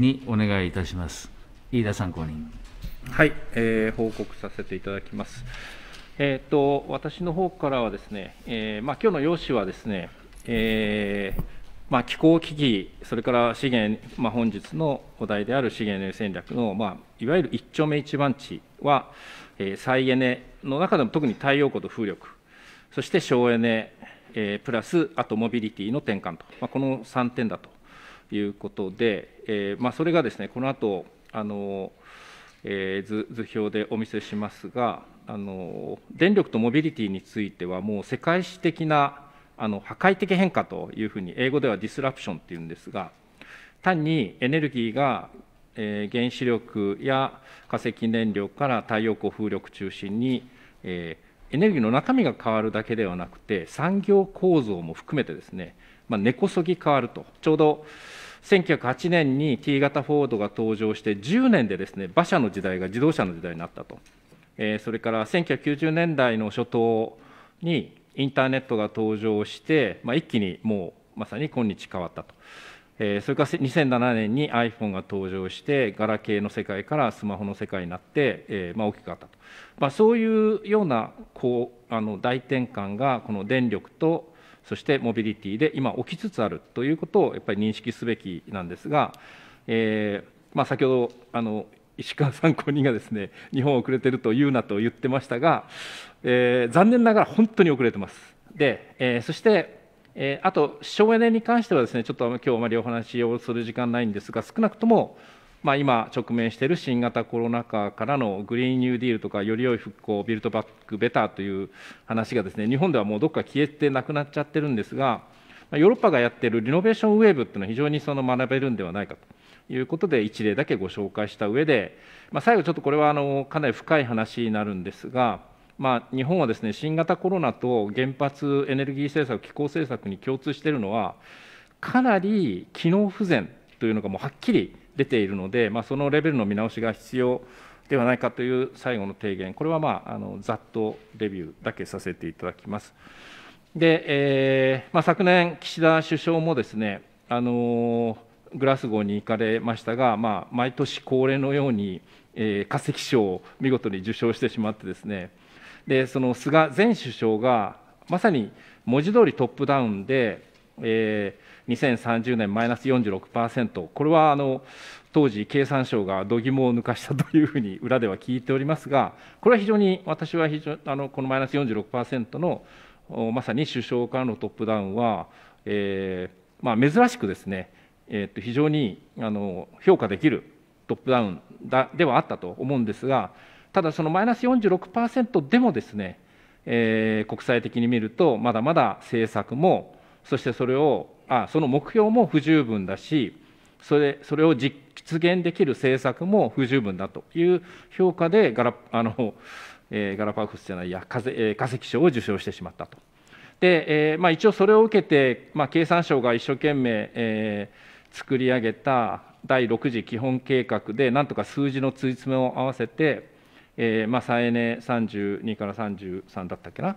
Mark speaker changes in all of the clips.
Speaker 1: にお願いいたします。飯田参考人。はい、えー、報告させていただきます。えーと、私の方からはですね、えー、まあ、今日の要旨はですね、えー、まあ、気候危機、それから資源、まあ、本日のお題である資源エネ戦略の、まいわゆる一丁目一番地は、えー、再エネの中でも特に太陽光と風力、そして省エネ、えプラス、あとモビリティの転換と、まこの3点だということで、えーまあ、それがですねこの後あの、えー、図図表でお見せしますがあの電力とモビリティについてはもう世界史的なあの破壊的変化というふうに英語ではディスラプションっていうんですが単にエネルギーが、えー、原子力や化石燃料から太陽光風力中心に、えー、エネルギーの中身が変わるだけではなくて産業構造も含めてですね、まあ、根こそぎ変わるとちょうど、1908年に T 型フォードが登場して10年でですね馬車の時代が自動車の時代になったと、えー、それから1990年代の初頭にインターネットが登場して、まあ、一気にもうまさに今日変わったと。えそれから2007年に iPhone が登場してガラケーの世界からスマホの世界になって、えまあ、大きくったと、まあ、そういうようなこうあの大転換がこの電力とそしてモビリティで今起きつつあるということをやっぱり認識すべきなんですが、えー、まあ、先ほどあの石川参考人がですね日本遅れてると言うなと言ってましたが、えー、残念ながら本当に遅れてます。で、えー、そしてえあと省エネに関してはですねちょっと今日あまりお話をする時間ないんですが少なくともまあ、今直面している新型コロナ禍からのグリーンニューディールとかより良い復興ビルドバックベターという話がですね日本ではもうどっか消えてなくなっちゃってるんですがヨーロッパがやっているリノベーションウェーブっていうのは非常にその学べるんではないかということで一例だけご紹介した上で、まあ、最後ちょっとこれはあのかなり深い話になるんですが、まあ、日本はですね新型コロナと原発エネルギー政策気候政策に共通しているのはかなり機能不全というのがもうはっきり出ているので、まあ、そのレベルの見直しが必要ではないかという最後の提言、これは、まあ、あのざっとレビューだけさせていただきます。で、えーまあ、昨年、岸田首相もですね、あのグラスゴーに行かれましたが、まあ、毎年恒例のように、えー、化石賞を見事に受賞してしまってですね、でその菅前首相がまさに文字通りトップダウンで、えー2030年マイナス46%、これはあの当時、経産省が度肝を抜かしたというふうに裏では聞いておりますが、これは非常に、私は非常あのこのマイナス46%のまさに首相からのトップダウンは、えーまあ、珍しくですね、えー、と非常にあの評価できるトップダウンだではあったと思うんですが、ただ、そのマイナス46%でもですね、えー、国際的に見ると、まだまだ政策も、そしてそれをあその目標も不十分だしそれそれを実現できる政策も不十分だという評価でガラあの、えー、ガラパフスじゃないや化石化石賞を受賞してしまったと。で、えーまあ、一応それを受けて、まあ、経産省が一生懸命、えー、作り上げた第6次基本計画でなんとか数字のついつめを合わせて、えーまあ、再エネ32から33だったっけな、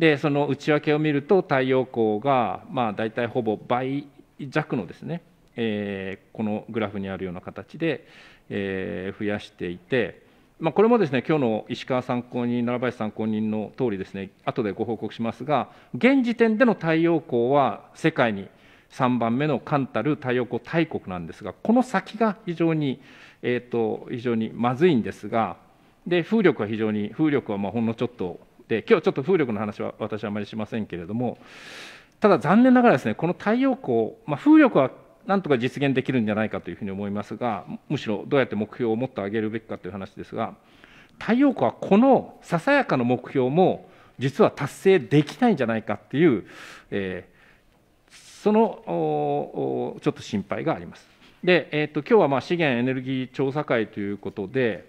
Speaker 1: でその内訳を見ると太陽光がまあ大体ほぼ倍弱のですね、えー、このグラフにあるような形で、えー、増やしていて、まあ、これもですね今日の石川参考人奈良林参考人の通りですね後でご報告しますが現時点での太陽光は世界に3番目の冠たる太陽光大国なんですがこの先が非常に、えーと、非常にまずいんですがで風力は非常に風力はまあほんのちょっと、今日ちょっと風力の話は私はあまりしませんけれども、ただ残念ながらですね、この太陽光、まあ、風力はなんとか実現できるんじゃないかというふうに思いますが、むしろどうやって目標をもっと上げるべきかという話ですが、太陽光はこのささやかな目標も実は達成できないんじゃないかっていう、えー、そのちょっと心配があります。で、えーと、と今日はまあ資源エネルギー調査会ということで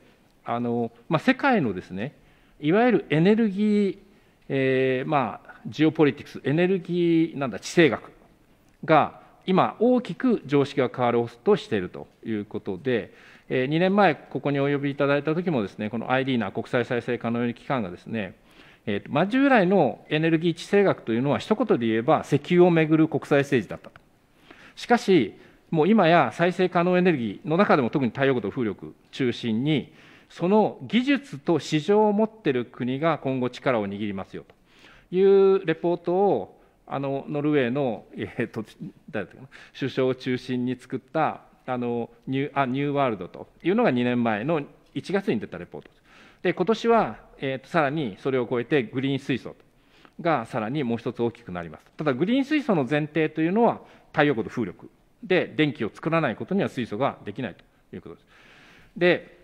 Speaker 1: あの、まあ、世界のですねいわゆるエネルギー、えー、まあ、ジオポリティクスエネルギーなんだ地政学が今大きく常識が変わろうとしているということで2年前ここにお呼びいただいた時もですねこの ID な国際再生可能エネルギー機関がですねえー、まあ、従来のエネルギー地政学というのは一言で言えば石油をめぐる国際政治だったと。しかしもう今や再生可能エネルギーの中でも特に太陽光と風力中心にその技術と市場を持っている国が今後力を握りますよというレポートをあのノルウェーの、えーと、誰だ首相を中心に作ったあのニューあニューワールドというのが2年前の1月に出たレポートで今年は、えーと、さらにそれを超えてグリーン水素がさらにもう一つ大きくなりますただグリーン水素の前提というのは太陽光と風力で電気を作らないことには水素ができないということですで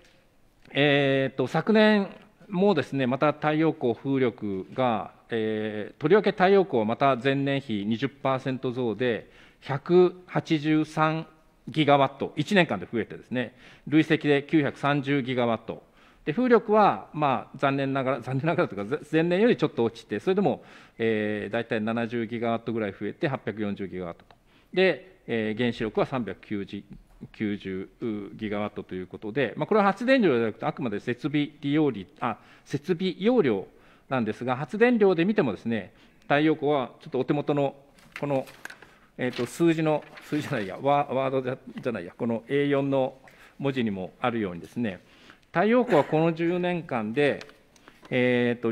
Speaker 1: えーと、昨年もですねまた太陽光風力が、えー、とりわけ太陽光はまた前年比20%増で183ギガワット1年間で増えてですね累積で930ギガワットで風力はまあ残念ながら残念ながらというか前年よりちょっと落ちてそれでも、えー、大体70ギガワットぐらい増えて840ギガワットとで、えー、原子力は390 90ギガワットということで、まあ、これは発電量ではなくてあくまで設備利用率あ設備容量なんですが発電量で見てもですね太陽光はちょっとお手元のこの、えー、と数字の数字じゃないやワードじゃないやこの A4 の文字にもあるようにですね太陽光はこの10年間で、えー、と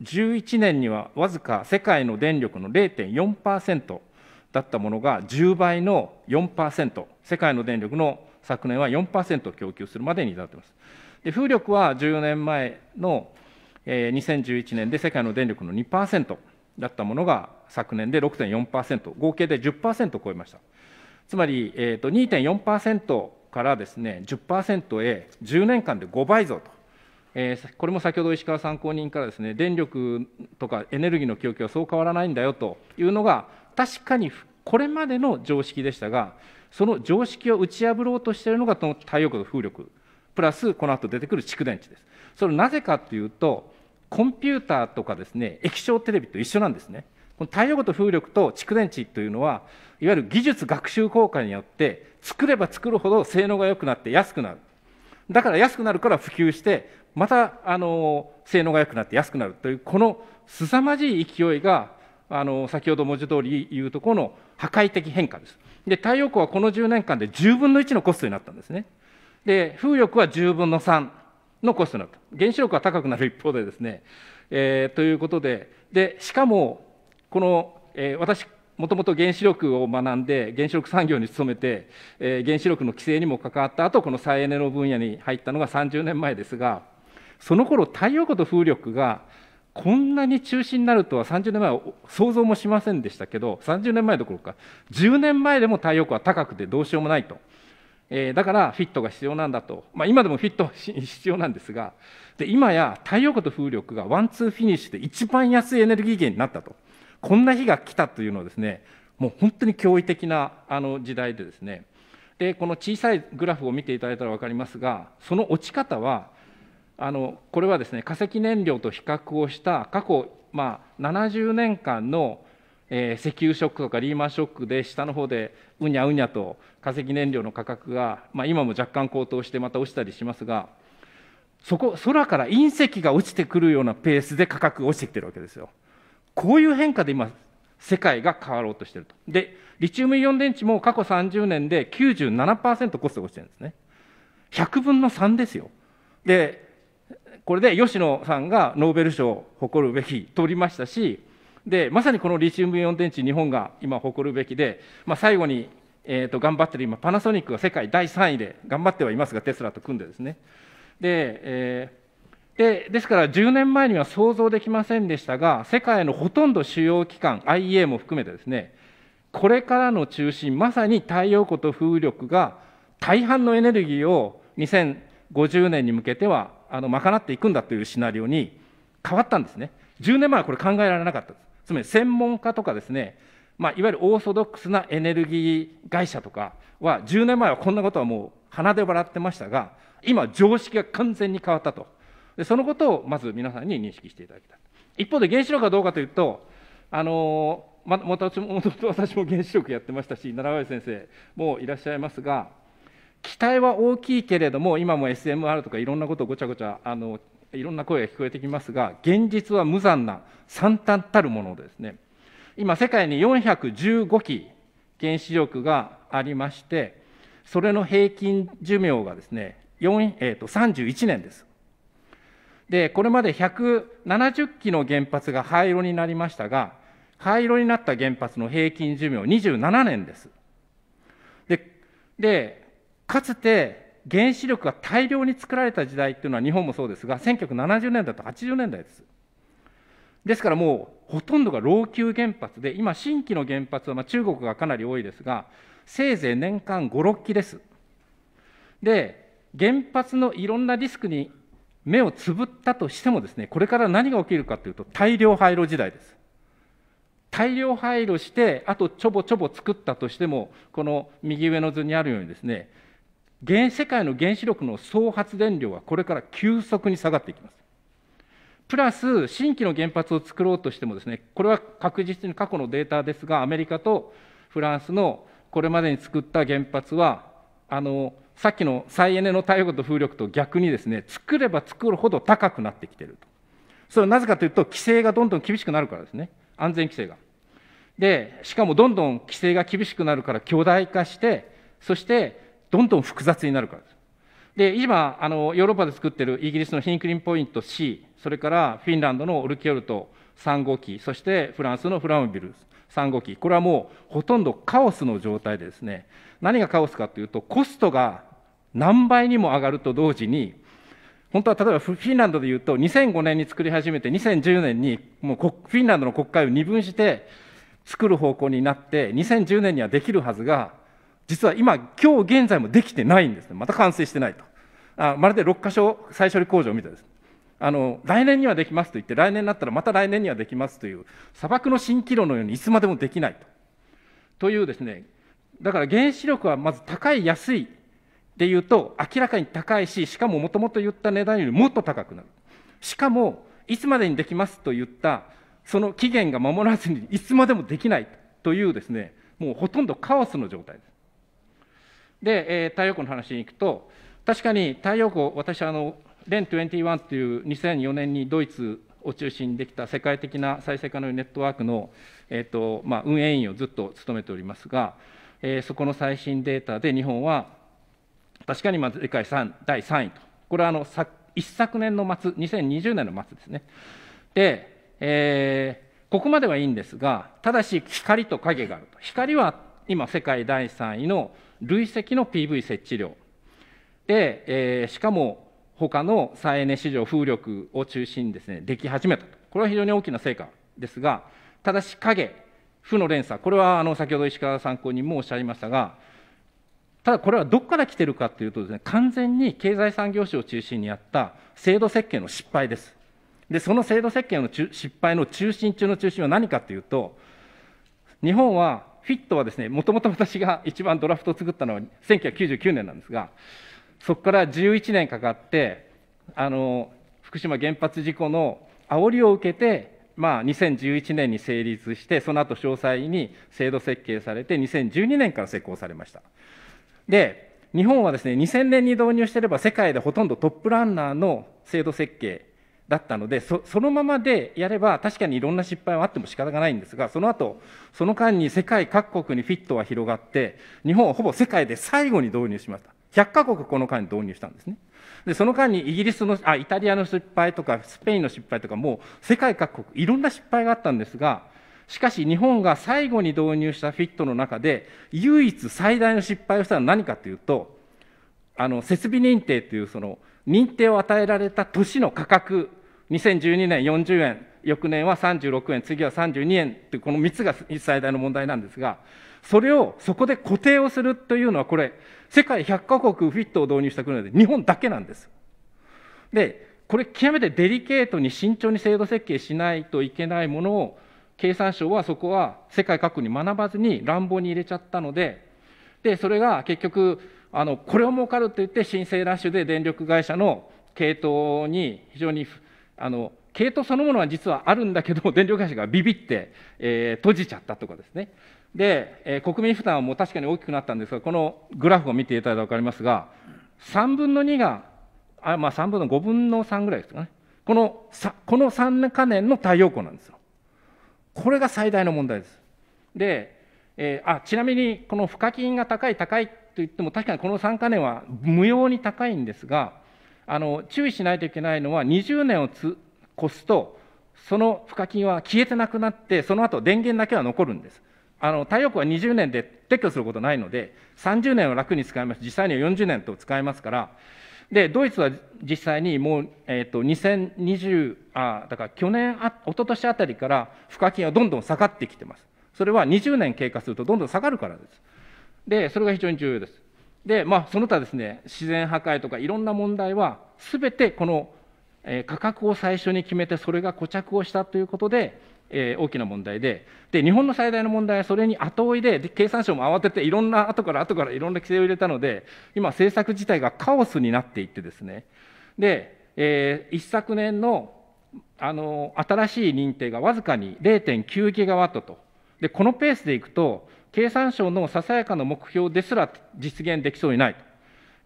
Speaker 1: 2011年にはわずか世界の電力の0.4%。だったものが10倍の4%、世界の電力の昨年は4%供給するまでに至っています。で風力は14年前の、えー、2011年で世界の電力の2%だったものが昨年で6.4%、合計で10%を超えました。つまり、えーと、2.4%からですね10%へ10年間で5倍増と、えこれも先ほど石川参考人からですね電力とかエネルギーの供給はそう変わらないんだよというのが確かにこれまでの常識でしたが、その常識を打ち破ろうとしているのが、この太陽光と風力、プラス、この後出てくる蓄電池です。それなぜかというと、コンピューターとかですね、液晶テレビと一緒なんですね。この太陽光と風力と蓄電池というのは、いわゆる技術学習効果によって、作れば作るほど性能が良くなって安くなる。だから安くなるから普及して、またあの性能が良くなって安くなるという、この凄まじい勢いが、あの先ほど文字通り言うとこの破壊的変化です。で太陽光はこの10年間で10分の1のコストになったんですね。で風力は10分の3のコストになった。原子力は高くなる一方でですね、えー、ということででしかもこの、えー、私もともと原子力を学んで原子力産業に勤めて、えー、原子力の規制にも関わった後この再エネの分野に入ったのが30年前ですがその頃太陽光と風力がこんなに中止になるとは30年前は想像もしませんでしたけど30年前どころか10年前でも太陽光は高くてどうしようもないと、えー、だからフィットが必要なんだと、まあ、今でもフィット必要なんですがで今や太陽光と風力がワンツーフィニッシュで一番安いエネルギー源になったとこんな日が来たというのはですねもう本当に驚異的なあの時代でですねでこの小さいグラフを見ていただいたら分かりますがその落ち方はあのこれはですね化石燃料と比較をした過去、まあ、70年間の、えー、石油ショックとかリーマンショックで下の方でうにゃうにゃと化石燃料の価格が、まあ、今も若干高騰してまた落ちたりしますがそこ空から隕石が落ちてくるようなペースで価格が落ちてきてるわけですよ。こういう変化で今世界が変わろうとしてると。で、リチウムイオン電池も過去30年で97%コストが落ちてるんですね。100分の3ですよ。で、これで吉野さんがノーベル賞を誇るべき取りましたしでまさにこのリチウムイオン電池日本が今誇るべきで、まあ、最後に、えー、と頑張ってる今パナソニックが世界第3位で頑張ってはいますがテスラと組んでですねで,、えー、でですから10年前には想像できませんでしたが世界のほとんど主要機関 IEA も含めてですねこれからの中心まさに太陽光と風力が大半のエネルギーを2050年に向けてはあの賄っていくんだというシナリオに変わったんですね。10年前はこれ考えられなかったです。つまり専門家とかですね、まあ、いわゆるオーソドックスなエネルギー会社とかは、10年前はこんなことはもう鼻で笑ってましたが、今、常識が完全に変わったと。でそのことをまず皆さんに認識していただきたい。一方で原子力はどうかというと、あのま、私も 私も原子力やってましたし、奈良林先生もいらっしゃいますが、期待は大きいけれども今も SMR とかいろんなことをごちゃごちゃあのいろんな声が聞こえてきますが現実は無残な惨憺たるものですね今世界に415基原子力がありましてそれの平均寿命がですね、えー、と31年ですでこれまで170基の原発が廃炉になりましたが廃炉になった原発の平均寿命27年ですででかつて原子力が大量に作られた時代っていうのは日本もそうですが1970年代と80年代ですですからもうほとんどが老朽原発で今新規の原発はまあ中国がかなり多いですがせいぜい年間56基ですで原発のいろんなリスクに目をつぶったとしてもですねこれから何が起きるかというと大量廃炉時代です大量廃炉してあとちょぼちょぼ作ったとしてもこの右上の図にあるようにですね現世界の原子力の総発電量はこれから急速に下がっていきます。プラス、新規の原発を作ろうとしてもですね、これは確実に過去のデータですが、アメリカとフランスのこれまでに作った原発は、あのさっきの再エネの太陽光と風力と逆にですね、作れば作るほど高くなってきていると。それはなぜかというと、規制がどんどん厳しくなるからですね、安全規制が。で、しかもどんどん規制が厳しくなるから巨大化して、そしてどんどん複雑になるからです。で、今、あの、ヨーロッパで作ってるイギリスのヒンクリンポイント C、それからフィンランドのオルキオルト3号機、そしてフランスのフラムビル3号機、これはもうほとんどカオスの状態でですね、何がカオスかというと、コストが何倍にも上がると同時に、本当は例えばフィンランドでいうと、2005年に作り始めて、2010年にもうフィンランドの国会を二分して作る方向になって、2010年にはできるはずが、実は今、今日現在もできてないんですね、また完成してないと、あまるで6か所再処理工場みたいです。あの来年にはできますと言って、来年になったらまた来年にはできますという、砂漠の蜃気楼のようにいつまでもできないとというですね、だから原子力はまず高い、安いでいうと、明らかに高いし、しかももともと言った値段よりもっと高くなる、しかもいつまでにできますと言った、その期限が守らずにいつまでもできないというですね、もうほとんどカオスの状態です。で、えー、太陽光の話に行くと、確かに太陽光、私、あの、レン21という2004年にドイツを中心にできた世界的な再生可能ネットワークの、えーとまあ、運営員をずっと務めておりますが、えー、そこの最新データで日本は確かにまず世界3第3位と、これはあの一昨年の末、2020年の末ですね。で、えー、ここまではいいんですが、ただし光と影があると。光は今、世界第3位の累積の PV 設置量で、えー、しかも他の再エネ市場風力を中心にですねでき始めたこれは非常に大きな成果ですがただし影負の連鎖これはあの先ほど石川参考人もおっしゃいましたがただこれはどこから来てるかというとですね完全に経済産業省を中心にやった制度設計の失敗ですでその制度設計の失敗の中心中の中心は何かというと日本はフィットはですね、もともと私が一番ドラフトを作ったのは1999年なんですが、そこから11年かかって、あの福島原発事故の煽りを受けて、まあ、2011年に成立して、その後詳細に制度設計されて、2012年から施行されました。で、日本はですね、2000年に導入していれば、世界でほとんどトップランナーの制度設計だったのでそのままでやれば確かにいろんな失敗はあっても仕方がないんですがその後その間に世界各国にフィットは広がって日本はほぼ世界で最後に導入しました100か国この間に導入したんですねでその間にイギリスのあイタリアの失敗とかスペインの失敗とかもう世界各国いろんな失敗があったんですがしかし日本が最後に導入したフィットの中で唯一最大の失敗をしたのは何かというとあの設備認定というその認定を与えられた年の価格、2012年40円、翌年は36円、次は32円という、この3つが最大の問題なんですが、それをそこで固定をするというのは、これ、世界100カ国フィットを導入した国で、日本だけなんです。で、これ、極めてデリケートに慎重に制度設計しないといけないものを、経産省はそこは世界各国に学ばずに乱暴に入れちゃったので、でそれが結局、あのこれを儲かるといって申請ラッシュで電力会社の系統に非常にあの系統そのものは実はあるんだけど 電力会社がビビって、えー、閉じちゃったとかですねで、えー、国民負担はもう確かに大きくなったんですがこのグラフを見ていただいたら分かりますが3分の2があまあ3分の5分の3ぐらいですかねこのこの3か年の太陽光なんですよこれが最大の問題ですで、えー、あちなみにこの賦課金が高い高いといっても、確かにこの3か年は無用に高いんですが、あの注意しないといけないのは、20年をつ越すと、その賦課金は消えてなくなって、その後電源だけは残るんです。あの太陽光は20年で撤去することないので、30年は楽に使います、実際には40年と使えますから、でドイツは実際にもう、えーと、と2020あ、だから去年あ、一昨年あたりから、賦課金はどんどん下がってきてます。それは20年経過するとどんどん下がるからです。で、それが非常に重要です。で、まあ、その他ですね、自然破壊とかいろんな問題は、すべてこの、えー、価格を最初に決めて、それが固着をしたということで、えー、大きな問題でで、日本の最大の問題はそれに後追いで、で経産省も慌てて、いろんな後から後からいろんな規制を入れたので、今、政策自体がカオスになっていってですね、で、えー、一昨年のあの新しい認定がわずかに0.9ギガワットと、でこのペースでいくと、経産省のささやかな目標ですら実現できそうにないと、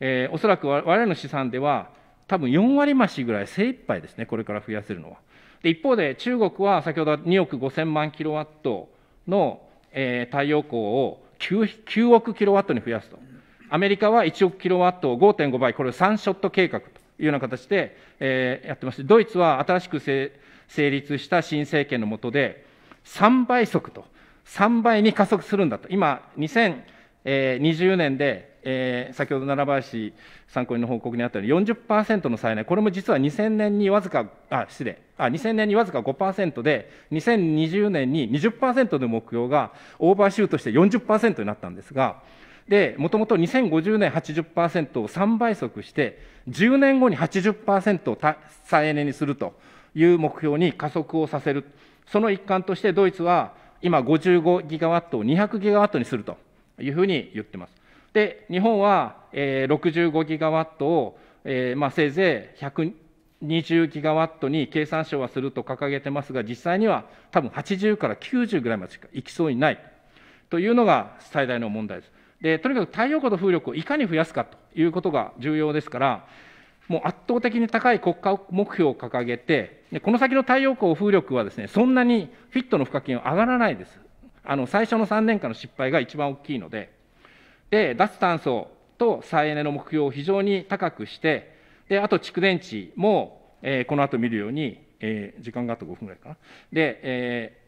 Speaker 1: えー、おそらく我々の試算では、多分4割増しぐらい精一杯ですね、これから増やせるのは。で一方で、中国は先ほど2億5000万キロワットの、えー、太陽光を 9, 9億キロワットに増やすと、アメリカは1億キロワットを5.5倍、これを3ショット計画というような形で、えー、やってまして、ドイツは新しく成立した新政権の下で、3倍速と3倍に加速するんだと、今、2020年で、えー、先ほど奈良林参考人の報告にあったように40%の再ネ。これも実は2000年にわずか、あ失礼あ、2000年にわずか5%で、2020年に20%の目標がオーバーシュートして40%になったんですが、で、もともと2050年80%を3倍速して、10年後に80%を再エネにするという目標に加速をさせる。その一環としてドイツは今55ギガワットを200ギガワットにするというふうに言ってます。で、日本は、65ギガワットを、えーまあ、せいぜい120ギガワットに経産省はすると掲げてますが、実際には多分80から90ぐらいまでしかいきそうにないというのが最大の問題です。でとにかく太陽光と風力をいかに増やすかということが重要ですから、もう圧倒的に高い国家目標を掲げて、この先の太陽光風力はですね、そんなにフィットの賦課金は上がらないです。あの、最初の3年間の失敗が一番大きいので、で、脱炭素と再エネの目標を非常に高くして、で、あと蓄電池も、えー、この後見るように、えー、時間があと5分ぐらいかな。で、え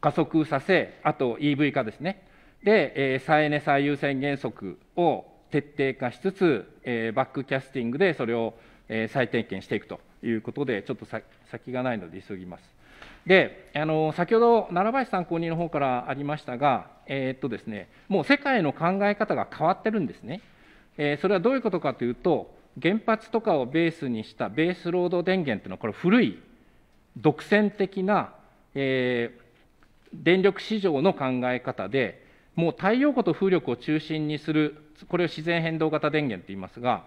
Speaker 1: ー、加速させ、あと EV 化ですね。で、えー、再エネ最優先原則を徹底化しつつ、えー、バックキャスティングでそれを、えー、再点検していくということで、ちょっと先がないので急ぎます。で、あの先ほど奈良林参考人の方からありましたが、えー、っとですね、もう世界の考え方が変わってるんですね。えー、それはどういうことかというと、原発とかをベースにしたベースロード電源というのは、これ古い独占的な、えー、電力市場の考え方で、もう太陽光と風力を中心にするこれを自然変動型電源って言いますが、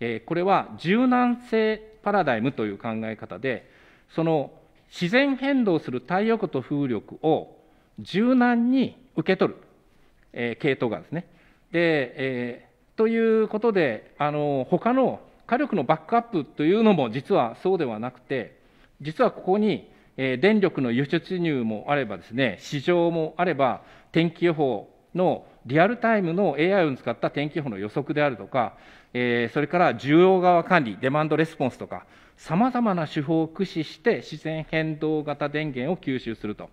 Speaker 1: えー、これは柔軟性パラダイムという考え方でその自然変動する太陽光と風力を柔軟に受け取る、えー、系統がですね。でえー、ということであの他の火力のバックアップというのも実はそうではなくて実はここにえ電力の輸出入もあればですね、市場もあれば、天気予報のリアルタイムの AI を使った天気予報の予測であるとか、えそれから需要側管理、デマンドレスポンスとか、さまざまな手法を駆使して自然変動型電源を吸収すると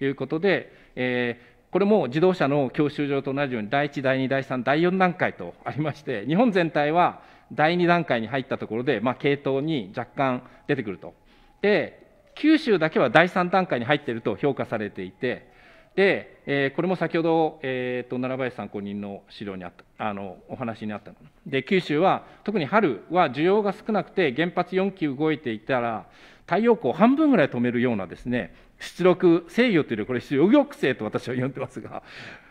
Speaker 1: いうことで、えこれも自動車の教習所と同じように第1、第2、第3、第4段階とありまして、日本全体は第2段階に入ったところで、まあ、系統に若干出てくると。で九州だけは第3段階に入っていると評価されていて、でえー、これも先ほど、えーと、奈良林参考人の資料にあったあのお話にあったので九州は特に春は需要が少なくて原発4基動いていたら太陽光半分ぐらい止めるようなですね出力制御というよりこれ出力抑制と私は呼んでますが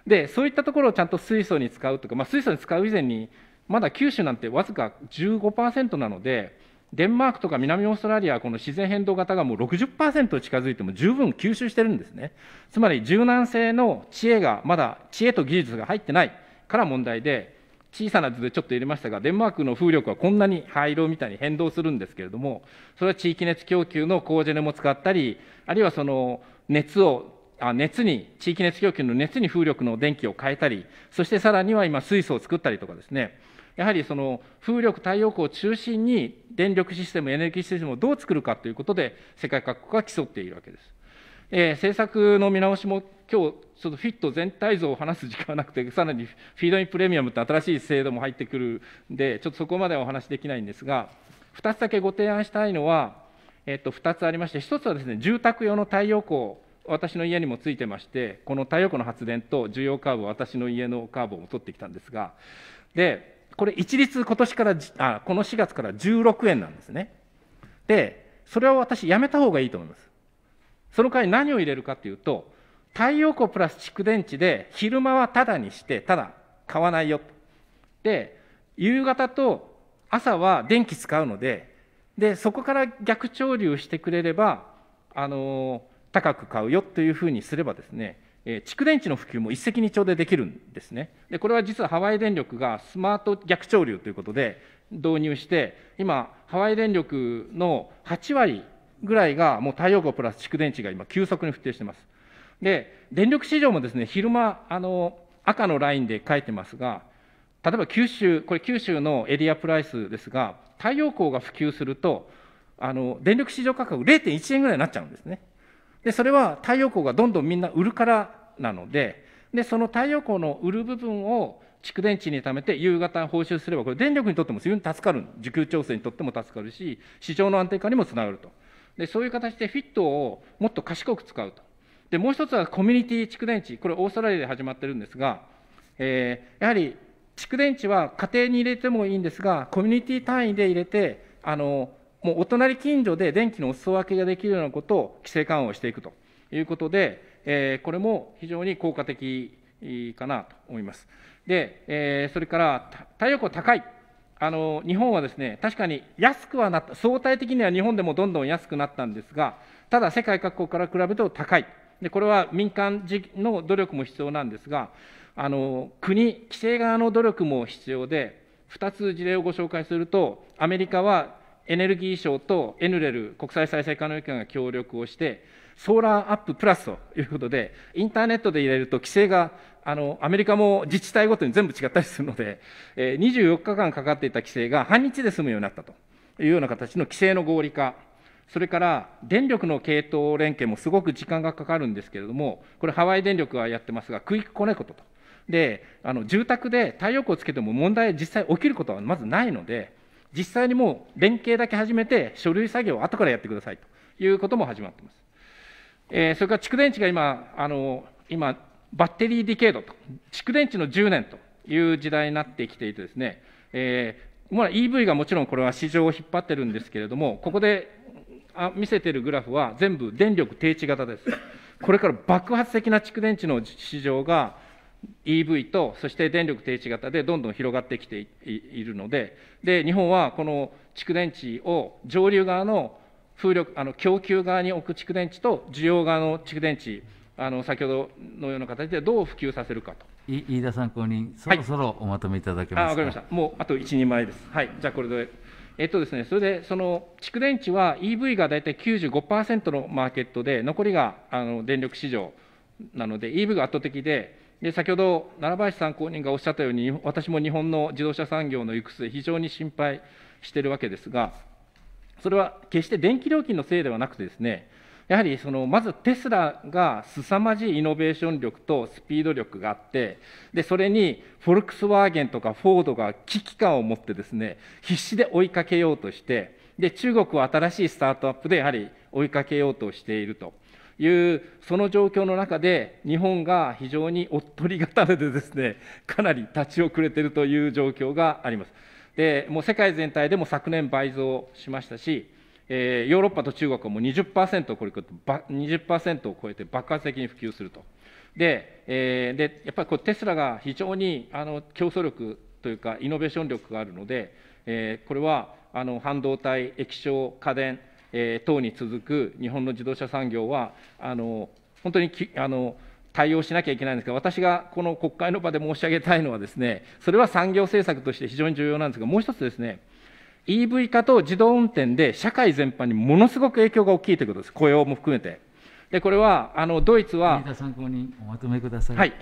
Speaker 1: でそういったところをちゃんと水素に使うとか、まあ、水素に使う以前にまだ九州なんてわずか15%なので。デンマークとか南オーストラリアはこの自然変動型がもう60%近づいても十分吸収してるんですね。つまり柔軟性の知恵がまだ知恵と技術が入ってないから問題で、小さな図でちょっと入れましたが、デンマークの風力はこんなに灰色みたいに変動するんですけれども、それは地域熱供給のコージェネも使ったり、あるいはその熱をあ熱に、地域熱供給の熱に風力の電気を変えたり、そしてさらには今、水素を作ったりとかですね、やはりその風力、太陽光を中心に電力システム、エネルギーシステムをどう作るかということで、世界各国が競っているわけです。えー、政策の見直しも、今日ちょっとフィット全体像を話す時間はなくて、さらにフィードインプレミアムって新しい制度も入ってくるんで、ちょっとそこまではお話できないんですが、2つだけご提案したいのは、えっと、2つありまして、1つはですね住宅用の太陽光、私の家にもついてまして、この太陽光の発電と需要カーブ、私の家のカーブを取ってきたんですが、でこれ一律今年からあ、この4月から16円なんですね。で、それは私やめた方がいいと思います。その代わり何を入れるかというと、太陽光プラス蓄電池で昼間はタダにして、ただ買わないよと。で、夕方と朝は電気使うので、で、そこから逆潮流してくれれば、あのー、高く買うよというふうにすればですね、え蓄電池の普及も一石二鳥でできるんですねでこれは実はハワイ電力がスマート逆潮流ということで導入して今ハワイ電力の8割ぐらいがもう太陽光プラス蓄電池が今急速に普及してますで電力市場もですね昼間あの赤のラインで書いてますが例えば九州これ九州のエリアプライスですが太陽光が普及するとあの電力市場価格0.1円ぐらいになっちゃうんですねでそれは太陽光がどんどんみんな売るからなのででその太陽光の売る部分を蓄電池に貯めて夕方報酬すればこれ電力にとっても非常に助かる需給調整にとっても助かるし市場の安定化にもつながるとでそういう形でフィットをもっと賢く使うとでもう一つはコミュニティ蓄電池これオーストラリアで始まってるんですが、えー、やはり蓄電池は家庭に入れてもいいんですがコミュニティ単位で入れてあのもうお隣近所で電気のお裾分けができるようなことを規制緩和していくということで、えこれも非常に効果的かなと思います。で、えそれから太陽光高い。あの日本はですね確かに安くはなった相対的には日本でもどんどん安くなったんですがただ世界各国から比べると高いでこれは民間の努力も必要なんですがあの国規制側の努力も必要で2つ事例をご紹介するとアメリカはエネルギー省とエヌレル国際再生可能機関が協力をしてソーラーアッププラスということでインターネットで入れると規制があのアメリカも自治体ごとに全部違ったりするので、え24日間かかっていた規制が半日で済むようになったというような形の規制の合理化それから電力の系統連携もすごく時間がかかるんですけれども、これ、ハワイ電力はやってますが、クイックコネクトと。で、あの住宅で太陽光をつけても問題、実際起きることはまずないので、実際にもう連携だけ始めて、書類作業を後からやってくださいということも始まっています。えー、それから蓄電池が今、あの今、バッテリーディケードと、蓄電池の10年という時代になってきていてですね、えーまあ、EV がもちろんこれは市場を引っ張ってるんですけれども、ここであ見せてるグラフは全部電力定置型です。これから爆発的な蓄電池の市場が EV とそして電力低地型でどんどん広がってきているのでで日本はこの蓄電池を上流側の風力あの供給側に置く蓄電池と需要側の蓄電池あの先ほどのような形でどう普及させるかと。飯田参考人、そろそろおまとめいただけますか。わ、はい、かりました。もうあと1、2枚です。はい。じゃあこれで、えっとですね、それでその蓄電池は EV が大体95%のマーケットで残りがあの電力市場なので EV が圧倒的で。で先ほど、奈良林参考人がおっしゃったように、私も日本の自動車産業の行く末、非常に心配しているわけですが、それは決して電気料金のせいではなくてですね、やはりそのまずテスラが凄まじいイノベーション力とスピード力があってでそれにフォルクスワーゲンとかフォードが危機感を持ってですね必死で追いかけようとしてで中国は新しいスタートアップでやはり追いかけようとしているというその状況の中で日本が非常におっとり刀でですねかなり立ち遅れているという状況があります。でもう世界全体でも昨年倍増しましたし、えー、ヨーロッパと中国はもう20%をこれ20%を超えて爆発的に普及すると。で,、えー、でやっぱりこうテスラが非常にあの競争力というかイノベーション力があるので、えー、これはあの半導体液晶家電えー、等に続く日本の自動車産業は、あの本当にきあの対応しなきゃいけないんですが、私がこの国会の場で申し上げたいのはですね、それは産業政策として非常に重要なんですが、もう一つですね、EV 化と自動運転で社会全般にものすごく影響が大きいということです、雇用も含めて。でこれはあのドイツは、参考おまとめください、はい、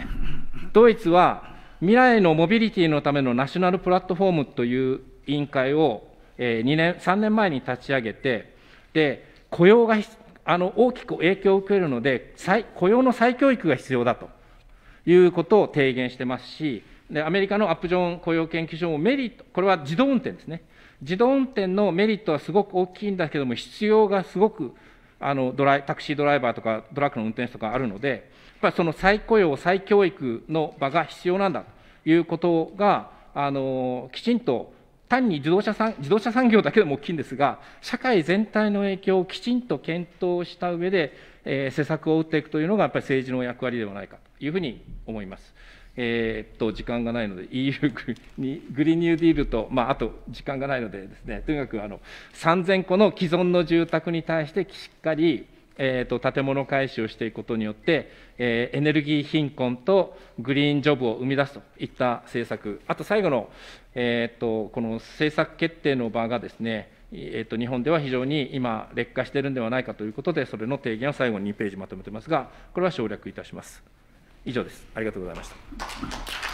Speaker 1: ドイツは未来のモビリティのためのナショナルプラットフォームという委員会を、えー、2年3年前に立ち上げて、で雇用があの大きく影響を受けるので、雇用の再教育が必要だということを提言してますし、でアメリカのアップジョン雇用研究所もメリット、これは自動運転ですね、自動運転のメリットはすごく大きいんだけども、必要がすごくあのドライタクシードライバーとかドラッグの運転手とかあるので、やっぱりその再雇用、再教育の場が必要なんだということが、あのきちんと単に自動車産自動車産業だけでも大きいんですが、社会全体の影響をきちんと検討した上で、えー、施策を打っていくというのが、やっぱり政治の役割ではないかというふうに思います。えー、っと時間がないので、EU グリーンニューディールと、まあ、あと時間がないのでです、ね、とにかくあの3000戸の既存の住宅に対してしっかりえーと、建物改修をしていくことによって、えー、エネルギー貧困とグリーンジョブを生み出すといった政策、あと最後の、えーと、この政策決定の場がですね、えーと、日本では非常に今、劣化しているんではないかということで、それの提言を最後に2ページまとめてますが、これは省略いたします。以上です。ありがとうございました。